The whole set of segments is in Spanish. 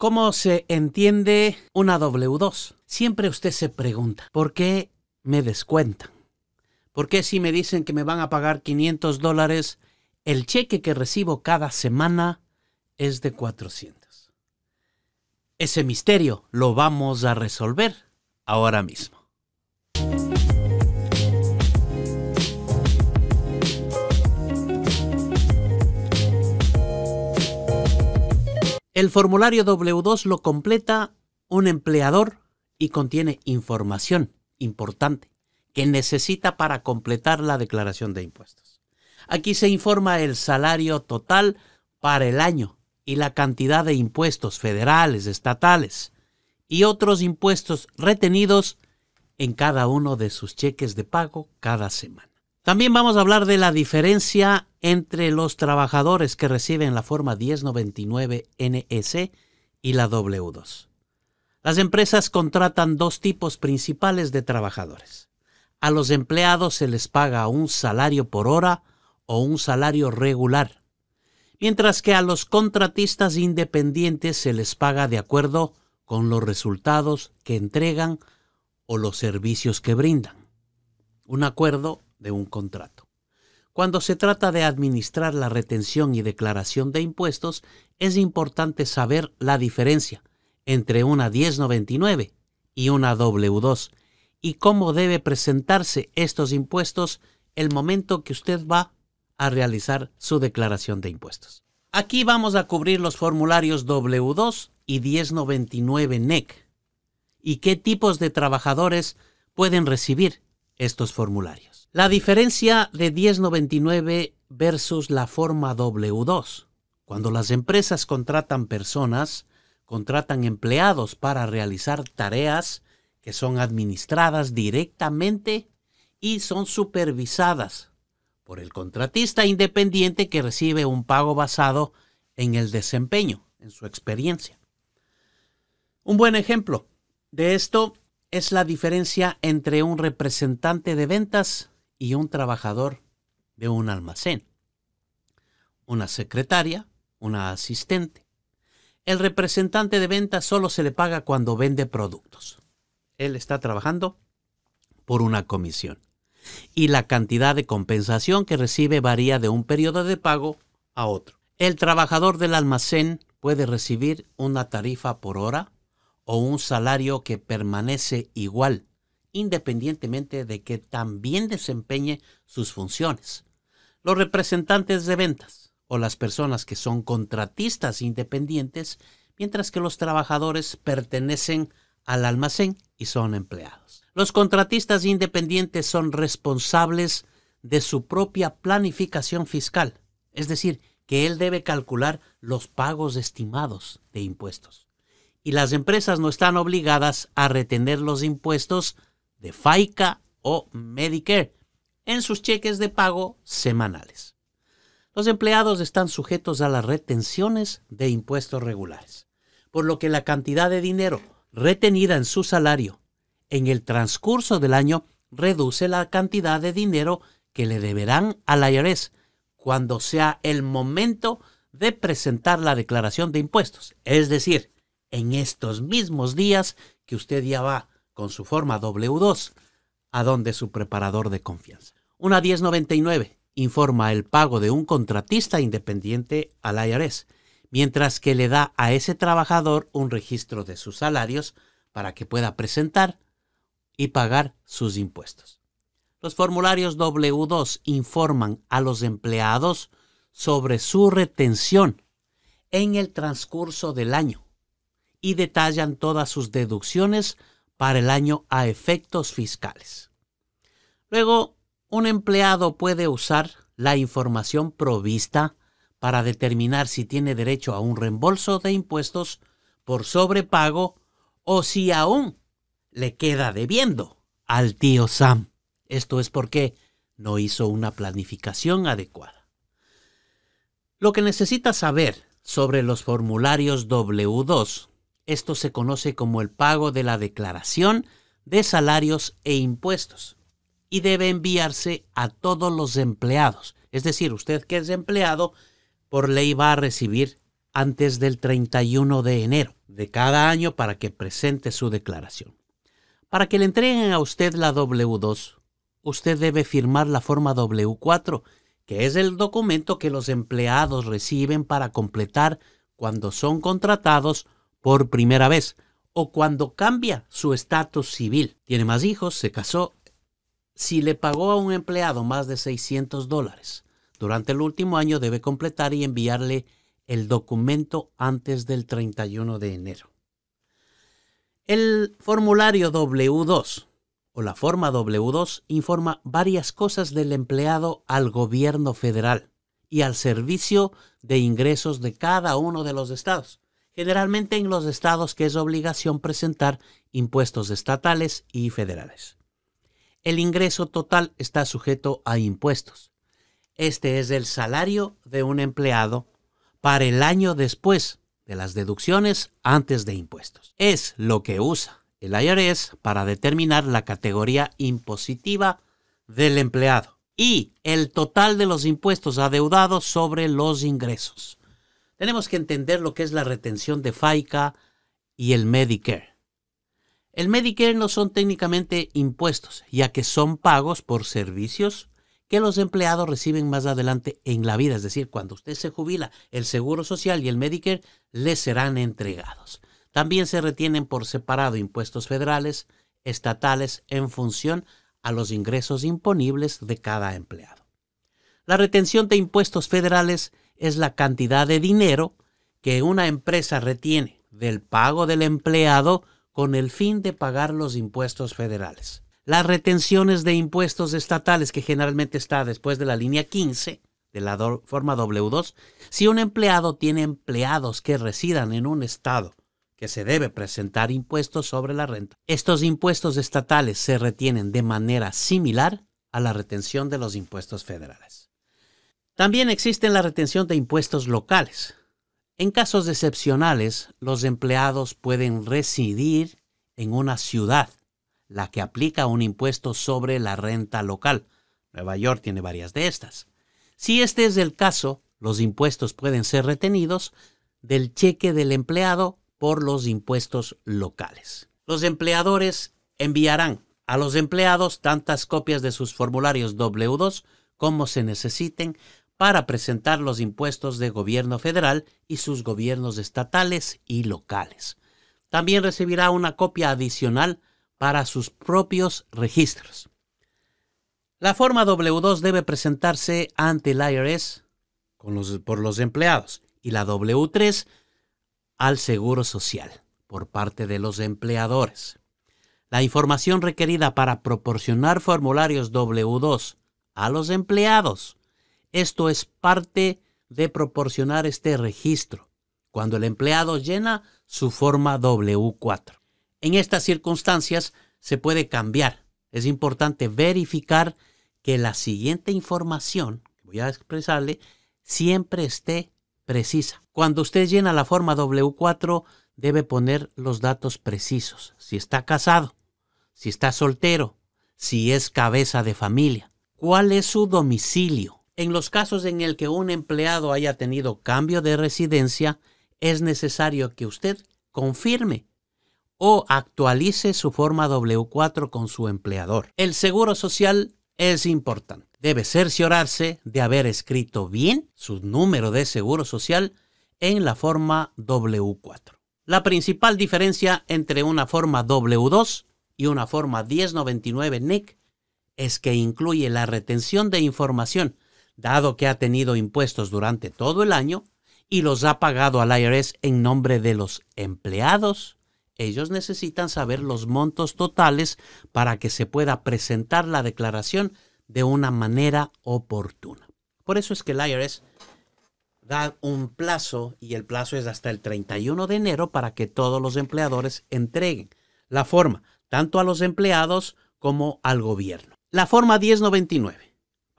¿Cómo se entiende una W2? Siempre usted se pregunta, ¿por qué me descuentan? ¿Por qué si me dicen que me van a pagar 500 dólares, el cheque que recibo cada semana es de 400? Ese misterio lo vamos a resolver ahora mismo. El formulario W2 lo completa un empleador y contiene información importante que necesita para completar la declaración de impuestos. Aquí se informa el salario total para el año y la cantidad de impuestos federales, estatales y otros impuestos retenidos en cada uno de sus cheques de pago cada semana. También vamos a hablar de la diferencia entre los trabajadores que reciben la forma 1099 NS e y la W2. Las empresas contratan dos tipos principales de trabajadores. A los empleados se les paga un salario por hora o un salario regular, mientras que a los contratistas independientes se les paga de acuerdo con los resultados que entregan o los servicios que brindan. Un acuerdo de un contrato. Cuando se trata de administrar la retención y declaración de impuestos, es importante saber la diferencia entre una 1099 y una W2 y cómo debe presentarse estos impuestos el momento que usted va a realizar su declaración de impuestos. Aquí vamos a cubrir los formularios W2 y 1099 NEC e y qué tipos de trabajadores pueden recibir estos formularios. La diferencia de 1099 versus la forma W2. Cuando las empresas contratan personas, contratan empleados para realizar tareas que son administradas directamente y son supervisadas por el contratista independiente que recibe un pago basado en el desempeño, en su experiencia. Un buen ejemplo de esto es la diferencia entre un representante de ventas y un trabajador de un almacén, una secretaria, una asistente. El representante de ventas solo se le paga cuando vende productos. Él está trabajando por una comisión. Y la cantidad de compensación que recibe varía de un periodo de pago a otro. El trabajador del almacén puede recibir una tarifa por hora o un salario que permanece igual independientemente de que también desempeñe sus funciones. Los representantes de ventas o las personas que son contratistas independientes, mientras que los trabajadores pertenecen al almacén y son empleados. Los contratistas independientes son responsables de su propia planificación fiscal, es decir, que él debe calcular los pagos estimados de impuestos. Y las empresas no están obligadas a retener los impuestos de FAICA o Medicare en sus cheques de pago semanales. Los empleados están sujetos a las retenciones de impuestos regulares, por lo que la cantidad de dinero retenida en su salario en el transcurso del año reduce la cantidad de dinero que le deberán al IRS cuando sea el momento de presentar la declaración de impuestos, es decir, en estos mismos días que usted ya va con su forma W2 a donde su preparador de confianza. Una 1099 informa el pago de un contratista independiente al IRS, mientras que le da a ese trabajador un registro de sus salarios para que pueda presentar y pagar sus impuestos. Los formularios W2 informan a los empleados sobre su retención en el transcurso del año y detallan todas sus deducciones para el año a efectos fiscales. Luego, un empleado puede usar la información provista para determinar si tiene derecho a un reembolso de impuestos por sobrepago o si aún le queda debiendo al tío Sam. Esto es porque no hizo una planificación adecuada. Lo que necesita saber sobre los formularios W2 esto se conoce como el pago de la declaración de salarios e impuestos y debe enviarse a todos los empleados. Es decir, usted que es empleado, por ley va a recibir antes del 31 de enero de cada año para que presente su declaración. Para que le entreguen a usted la W2, usted debe firmar la forma W4, que es el documento que los empleados reciben para completar cuando son contratados por primera vez o cuando cambia su estatus civil. Tiene más hijos, se casó. Si le pagó a un empleado más de 600 dólares durante el último año, debe completar y enviarle el documento antes del 31 de enero. El formulario W2 o la forma W2 informa varias cosas del empleado al gobierno federal y al servicio de ingresos de cada uno de los estados generalmente en los estados que es obligación presentar impuestos estatales y federales. El ingreso total está sujeto a impuestos. Este es el salario de un empleado para el año después de las deducciones antes de impuestos. Es lo que usa el IRS para determinar la categoría impositiva del empleado y el total de los impuestos adeudados sobre los ingresos. Tenemos que entender lo que es la retención de FICA y el Medicare. El Medicare no son técnicamente impuestos, ya que son pagos por servicios que los empleados reciben más adelante en la vida, es decir, cuando usted se jubila, el Seguro Social y el Medicare le serán entregados. También se retienen por separado impuestos federales, estatales, en función a los ingresos imponibles de cada empleado. La retención de impuestos federales es la cantidad de dinero que una empresa retiene del pago del empleado con el fin de pagar los impuestos federales. Las retenciones de impuestos estatales, que generalmente está después de la línea 15 de la forma W2, si un empleado tiene empleados que residan en un estado que se debe presentar impuestos sobre la renta, estos impuestos estatales se retienen de manera similar a la retención de los impuestos federales. También existe la retención de impuestos locales. En casos excepcionales, los empleados pueden residir en una ciudad, la que aplica un impuesto sobre la renta local. Nueva York tiene varias de estas. Si este es el caso, los impuestos pueden ser retenidos del cheque del empleado por los impuestos locales. Los empleadores enviarán a los empleados tantas copias de sus formularios W2 como se necesiten para presentar los impuestos de gobierno federal y sus gobiernos estatales y locales. También recibirá una copia adicional para sus propios registros. La forma W2 debe presentarse ante el IRS por los empleados y la W3 al Seguro Social por parte de los empleadores. La información requerida para proporcionar formularios W2 a los empleados esto es parte de proporcionar este registro cuando el empleado llena su forma W4. En estas circunstancias se puede cambiar. Es importante verificar que la siguiente información que voy a expresarle siempre esté precisa. Cuando usted llena la forma W4 debe poner los datos precisos. Si está casado, si está soltero, si es cabeza de familia, cuál es su domicilio, en los casos en el que un empleado haya tenido cambio de residencia, es necesario que usted confirme o actualice su forma W4 con su empleador. El seguro social es importante. Debe cerciorarse de haber escrito bien su número de seguro social en la forma W4. La principal diferencia entre una forma W2 y una forma 1099 NIC e es que incluye la retención de información dado que ha tenido impuestos durante todo el año y los ha pagado al IRS en nombre de los empleados, ellos necesitan saber los montos totales para que se pueda presentar la declaración de una manera oportuna. Por eso es que el IRS da un plazo y el plazo es hasta el 31 de enero para que todos los empleadores entreguen la forma, tanto a los empleados como al gobierno. La forma 1099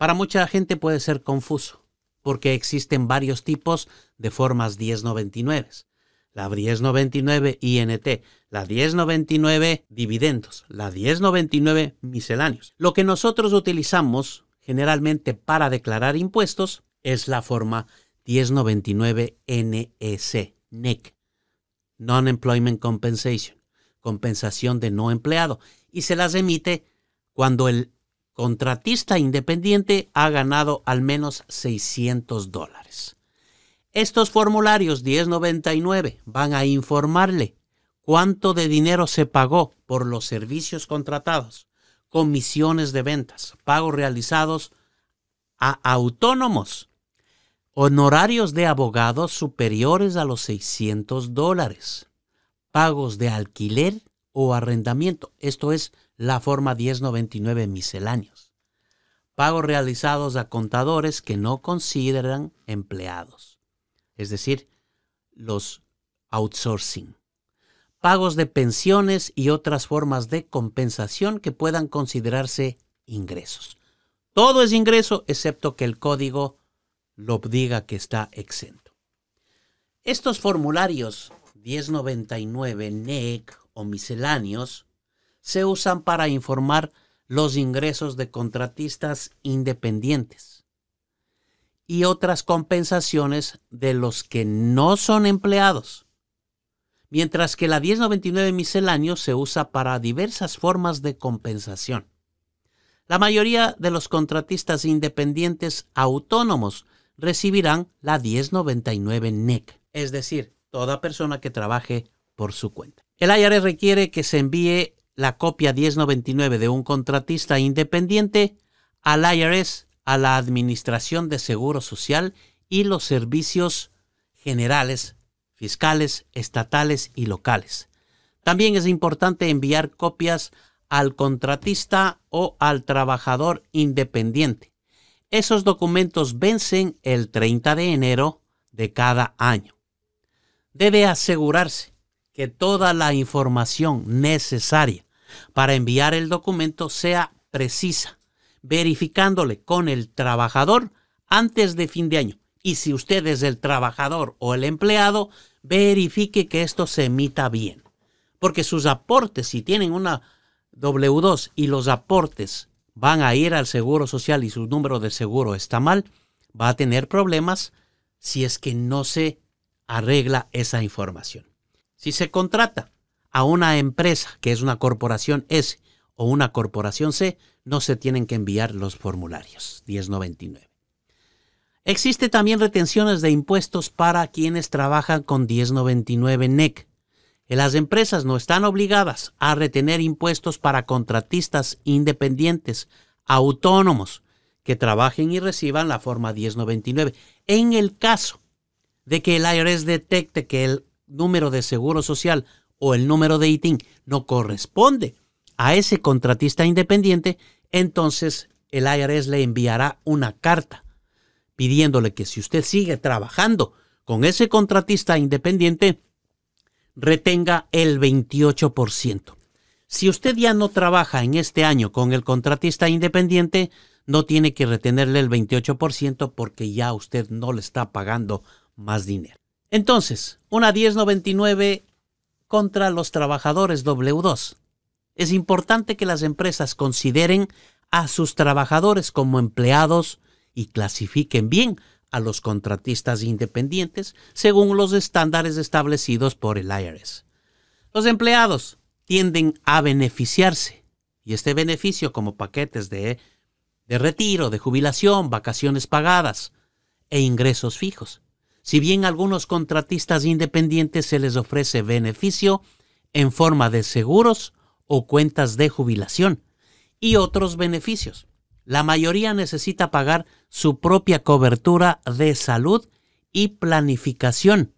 para mucha gente puede ser confuso, porque existen varios tipos de formas 1099. La 1099 INT, la 1099 dividendos, la 1099 misceláneos. Lo que nosotros utilizamos generalmente para declarar impuestos es la forma 1099 NEC, NEC, Non-Employment Compensation, compensación de no empleado, y se las emite cuando el contratista independiente ha ganado al menos 600 dólares. Estos formularios 1099 van a informarle cuánto de dinero se pagó por los servicios contratados, comisiones de ventas, pagos realizados a autónomos, honorarios de abogados superiores a los 600 dólares, pagos de alquiler o arrendamiento. Esto es la forma 1099 misceláneos. Pagos realizados a contadores que no consideran empleados, es decir, los outsourcing. Pagos de pensiones y otras formas de compensación que puedan considerarse ingresos. Todo es ingreso excepto que el código lo diga que está exento. Estos formularios 1099 NEC e o misceláneos se usan para informar los ingresos de contratistas independientes y otras compensaciones de los que no son empleados, mientras que la 1099 misceláneo se usa para diversas formas de compensación. La mayoría de los contratistas independientes autónomos recibirán la 1099 NEC, e es decir, toda persona que trabaje por su cuenta. El IRS e requiere que se envíe la copia 1099 de un contratista independiente al IRS, a la Administración de Seguro Social y los servicios generales, fiscales, estatales y locales. También es importante enviar copias al contratista o al trabajador independiente. Esos documentos vencen el 30 de enero de cada año. Debe asegurarse que toda la información necesaria para enviar el documento sea precisa, verificándole con el trabajador antes de fin de año. Y si usted es el trabajador o el empleado, verifique que esto se emita bien. Porque sus aportes, si tienen una W2 y los aportes van a ir al Seguro Social y su número de seguro está mal, va a tener problemas si es que no se arregla esa información. Si se contrata a una empresa que es una corporación S o una corporación C, no se tienen que enviar los formularios 1099. Existe también retenciones de impuestos para quienes trabajan con 1099 NEC. E eh, las empresas no están obligadas a retener impuestos para contratistas independientes, autónomos, que trabajen y reciban la forma 1099. En el caso de que el IRS detecte que el número de seguro social o el número de ITIN no corresponde a ese contratista independiente, entonces el IRS le enviará una carta pidiéndole que si usted sigue trabajando con ese contratista independiente, retenga el 28%. Si usted ya no trabaja en este año con el contratista independiente, no tiene que retenerle el 28% porque ya usted no le está pagando más dinero. Entonces, una 1099 contra los trabajadores W2. Es importante que las empresas consideren a sus trabajadores como empleados y clasifiquen bien a los contratistas independientes según los estándares establecidos por el IRS. Los empleados tienden a beneficiarse y este beneficio como paquetes de, de retiro, de jubilación, vacaciones pagadas e ingresos fijos. Si bien a algunos contratistas independientes se les ofrece beneficio en forma de seguros o cuentas de jubilación y otros beneficios, la mayoría necesita pagar su propia cobertura de salud y planificación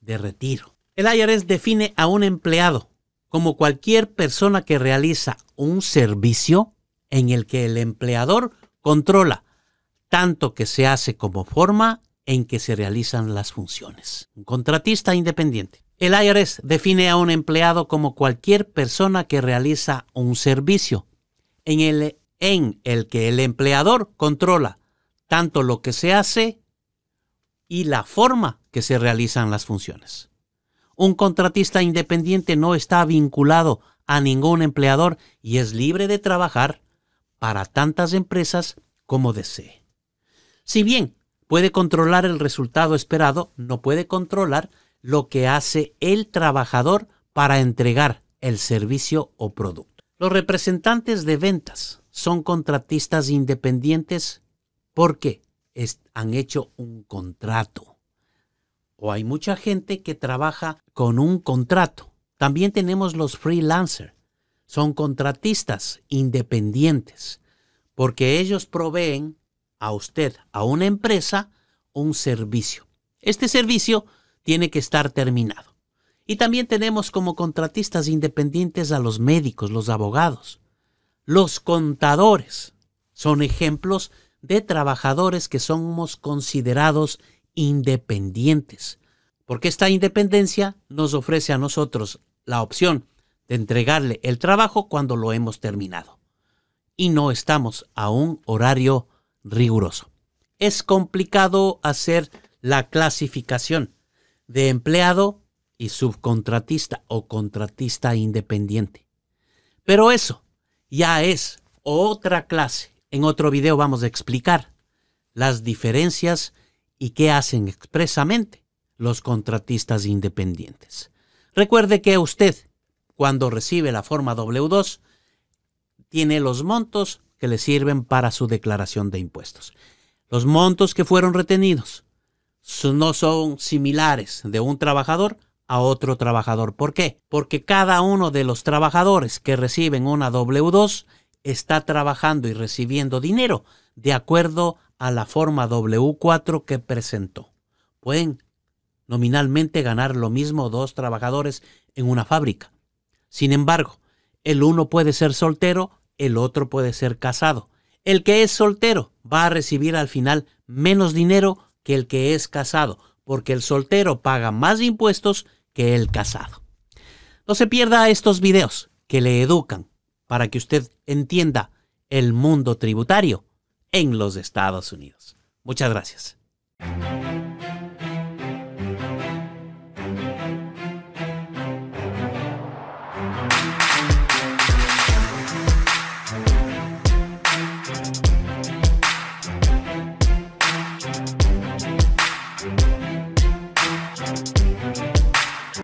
de retiro. El IRS define a un empleado como cualquier persona que realiza un servicio en el que el empleador controla tanto que se hace como forma en que se realizan las funciones. Un contratista independiente. El IRS define a un empleado como cualquier persona que realiza un servicio en el, en el que el empleador controla tanto lo que se hace y la forma que se realizan las funciones. Un contratista independiente no está vinculado a ningún empleador y es libre de trabajar para tantas empresas como desee. Si bien Puede controlar el resultado esperado, no puede controlar lo que hace el trabajador para entregar el servicio o producto. Los representantes de ventas son contratistas independientes porque han hecho un contrato. O hay mucha gente que trabaja con un contrato. También tenemos los freelancers. Son contratistas independientes porque ellos proveen a usted, a una empresa, un servicio. Este servicio tiene que estar terminado. Y también tenemos como contratistas independientes a los médicos, los abogados. Los contadores son ejemplos de trabajadores que somos considerados independientes, porque esta independencia nos ofrece a nosotros la opción de entregarle el trabajo cuando lo hemos terminado. Y no estamos a un horario riguroso. Es complicado hacer la clasificación de empleado y subcontratista o contratista independiente. Pero eso ya es otra clase. En otro video vamos a explicar las diferencias y qué hacen expresamente los contratistas independientes. Recuerde que usted, cuando recibe la forma W2, tiene los montos que le sirven para su declaración de impuestos. Los montos que fueron retenidos no son similares de un trabajador a otro trabajador. ¿Por qué? Porque cada uno de los trabajadores que reciben una W2 está trabajando y recibiendo dinero de acuerdo a la forma W4 que presentó. Pueden nominalmente ganar lo mismo dos trabajadores en una fábrica. Sin embargo, el uno puede ser soltero el otro puede ser casado. El que es soltero va a recibir al final menos dinero que el que es casado, porque el soltero paga más impuestos que el casado. No se pierda estos videos que le educan para que usted entienda el mundo tributario en los Estados Unidos. Muchas gracias.